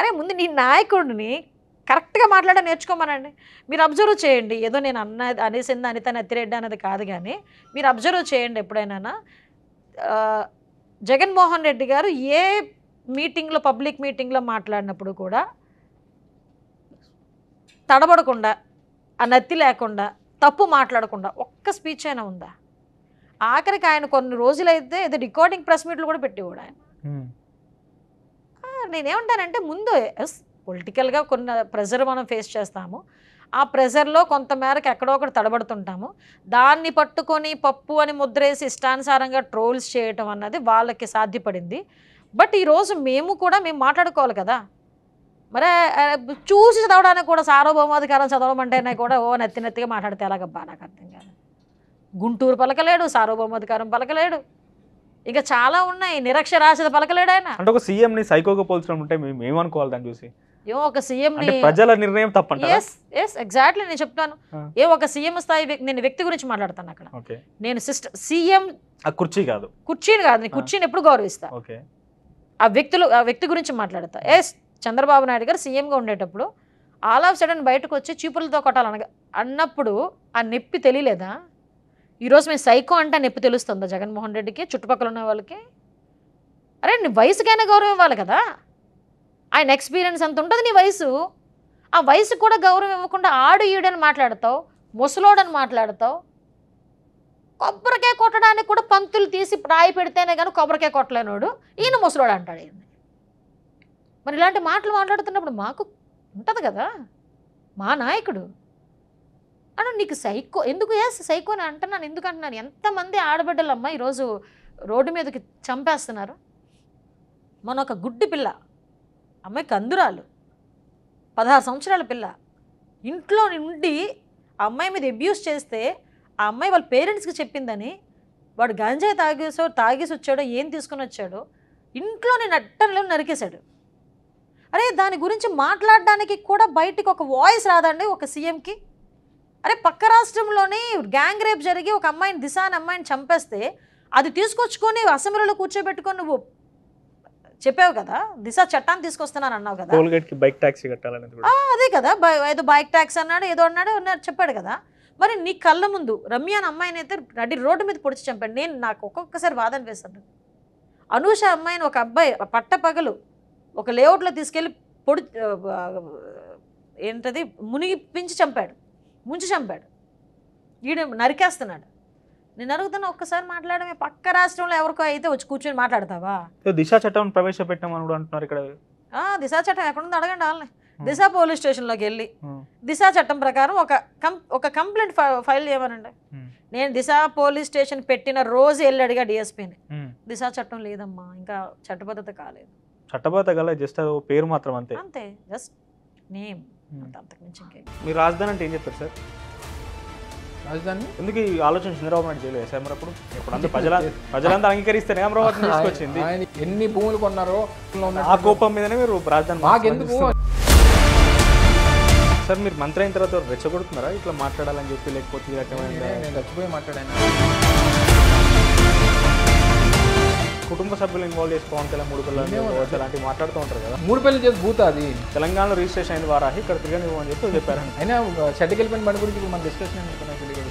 అరే ముందు నీ నాయకుడిని కరెక్ట్గా మాట్లాడ నేర్చుకోమనండి మీరు అబ్జర్వ్ చేయండి ఏదో నేను అన్న అనేసింది అనిత నత్తిరెడ్డి అన్నది కాదు కానీ మీరు అబ్జర్వ్ చేయండి ఎప్పుడైనా జగన్మోహన్ రెడ్డి గారు ఏ మీటింగ్లో పబ్లిక్ మీటింగ్లో మాట్లాడినప్పుడు కూడా తడబడకుండా ఆ నత్తి లేకుండా తప్పు మాట్లాడకుండా ఒక్క స్పీచ్ అయినా ఉందా ఆఖరికి ఆయన కొన్ని రోజులైతే ఏదో రికార్డింగ్ ప్రెస్ మీట్లు కూడా పెట్టేవాడు ఆయన నేనేమంటానంటే ముందు ఎస్ పొలిటికల్గా కొన్ని ప్రెజర్ మనం ఫేస్ చేస్తాము ఆ ప్రెజర్లో కొంతమేరకు ఎక్కడో ఒకటి తడబడుతుంటాము దాన్ని పట్టుకొని పప్పు అని ముద్రేసి ఇష్టానుసారంగా ట్రోల్స్ చేయటం అన్నది వాళ్ళకి సాధ్యపడింది బట్ ఈరోజు మేము కూడా మేము మాట్లాడుకోవాలి కదా మరి చూసి చదవడానికి కూడా సార్వభౌమాధికారం చదవమంటేనే కూడా ఓ నెత్తి నెత్తిగా మాట్లాడితే ఎలాగబ్బా నాకు అర్థం కాదు గుంటూరు పలకలేడు సార్వభౌమాధికారం పలకలేడు ఇంకా చాలా ఉన్నాయి నిరక్షరాస్యత పలకలేడు ఆయన అంటే ఒక సీఎం ని సైకోగా పోల్చడం ఉంటే మేము ఏమనుకోవాలి దాన్ని చూసి ఏమో ఒక సీఎం ప్రజల నిర్ణయం తప్పండి ఎస్ ఎస్ ఎగ్జాక్ట్లీ నేను చెప్తాను ఏ ఒక సీఎం స్థాయి నేను వ్యక్తి గురించి మాట్లాడతాను అక్కడ నేను సిస్టమ్ సీఎం కుర్చీ కాదు కుర్చీని కాదు నేను కుర్చీని ఎప్పుడు గౌరవిస్తా ఆ వ్యక్తులు ఆ వ్యక్తి గురించి మాట్లాడతా ఎస్ చంద్రబాబు నాయుడు గారు సీఎంగా ఉండేటప్పుడు ఆల్ ఆఫ్ సడన్ బయటకు వచ్చి చీపులతో కొట్టాలనగా అన్నప్పుడు ఆ నొప్పి తెలియలేదా ఈరోజు మేము సైకో అంటే నొప్పి తెలుస్తుందా జగన్మోహన్ రెడ్డికి చుట్టుపక్కల ఉన్న వాళ్ళకి అరే నీ వయసుకైనా గౌరవం ఇవ్వాలి కదా ఆయన ఎక్స్పీరియన్స్ అంత ఉంటుంది నీ వయసు ఆ వయసు కూడా గౌరవం ఇవ్వకుండా ఆడు ఈడని మాట్లాడతావు ముసలోడని మాట్లాడతావు కొబ్బరికాయ కొట్టడానికి కూడా పంతులు తీసి రాయి పెడితేనే కానీ కొబ్బరికాయ కొట్టలేనోడు ఈయన ముసలోడు అంటాడు ఈయన మరి ఇలాంటి మాటలు మాట్లాడుతున్నప్పుడు మాకు ఉంటుంది కదా మా నాయకుడు అను నీకు సైకో ఎందుకు ఎస్ సైకో అని అంటున్నాను ఎందుకు అంటున్నాను ఎంతమంది ఆడబిడ్డలమ్మ ఈరోజు రోడ్డు మీదకి చంపేస్తున్నారు మన ఒక గుడ్డి పిల్ల అమ్మాయి కందురాలు పదహారు సంవత్సరాల పిల్ల ఇంట్లో నుండి ఆ అమ్మాయి మీద అబ్యూస్ చేస్తే ఆ అమ్మాయి వాళ్ళ పేరెంట్స్కి చెప్పిందని వాడు గంజాయి తాగేసో తాగేసి వచ్చాడో ఏం తీసుకుని వచ్చాడో ఇంట్లోనే నట్టంలో నరికేశాడు అరే దాని గురించి మాట్లాడడానికి కూడా బయటకు ఒక వాయిస్ రాదండి ఒక సీఎంకి అరే పక్క రాష్ట్రంలోనే గ్యాంగ్ రేప్ జరిగి ఒక అమ్మాయిని దిశ అని అమ్మాయిని చంపేస్తే అది తీసుకొచ్చుకొని అసెంబ్లీలో కూర్చోబెట్టుకొని నువ్వు చెప్పావు కదా దిశ చట్టాన్ని తీసుకొస్తున్నాను అన్నావు కదా అదే కదా ఏదో బైక్ ట్యాక్స్ అన్నాడు ఏదో అన్నాడు చెప్పాడు కదా మరి నీ కళ్ళ ముందు రమ్య అని అమ్మాయిని అయితే రెడ్డి రోడ్డు మీద పొడిచి చంపాడు నేను నాకు ఒక్కొక్కసారి వాదన వేశాను అనూష అమ్మాయిని ఒక అబ్బాయి పట్ట పగలు ఒక లేఅవుట్లో తీసుకెళ్ళి పొడి ఏంటది మునిగిపించి చంపాడు ముంచి చంపాడు ఈడ నరికేస్తున్నాడు నేను అడుగుతాను ఒక్కసారి మాట్లాడమే పక్క రాష్ట్రంలో ఎవరికో అయితే వచ్చి కూర్చొని మాట్లాడతావా దిశ చట్టం ప్రవేశపెట్టామని కూడా అంటున్నారు ఇక్కడ దిశ చట్టం ఎక్కడుందో అడగండి వాళ్ళని దిశ పోలీస్ స్టేషన్లోకి వెళ్ళి దిశ చట్టం ప్రకారం ఒక కం ఒక కంప్లైంట్ ఫైల్ చేయమనండి నేను దిశ పోలీస్ స్టేషన్ పెట్టిన రోజు వెళ్ళి అడిగా డిఎస్పీని దిశ చట్టం లేదమ్మా ఇంకా చట్టబద్ధత కాలేదు చట్టబద్ధత కాలేదు జస్ట్ పేరు మాత్రం అంతే అంతే జస్ట్ నేమ్ మీరు రాజధాని అంటే ఏం చెప్తారు సార్ రాజధాని ఎందుకు ఈ ఆలోచన చంద్రబాబు నాయుడు చేయలేదు సార్ మరి అప్పుడు ఇప్పుడు అంతా ప్రజల ప్రజలంతా అంగీకరిస్తేనే అమరావతి తీసుకొచ్చింది ఎన్ని భూములు కొన్నారో ఆ కోపం మీదనే మీరు రాజధాని సార్ మీరు మంత్రి అయిన తర్వాత రెచ్చగొడుతున్నారా ఇట్లా మాట్లాడాలని చెప్పి లేకపోతే ఈ రకమైన నేను రెచ్చిపోయి మాట్లాడాను కుటుంబ సభ్యులు ఇన్వాల్వ్ చేసుకోవాలి పవన్ మూడు పిల్లలు అలాంటివి మాట్లాడుతూ ఉంటారు కదా మూడు పిల్లలు చేసి భూత అది తెలంగాణలో రిజిస్ట్రేషన్ అయిన వారా ఇక్కడ అని చెప్పి చెప్పారు అయినా చెడ్డకెళ్ళిపోయిన బండి గురించి మన డిస్కషన్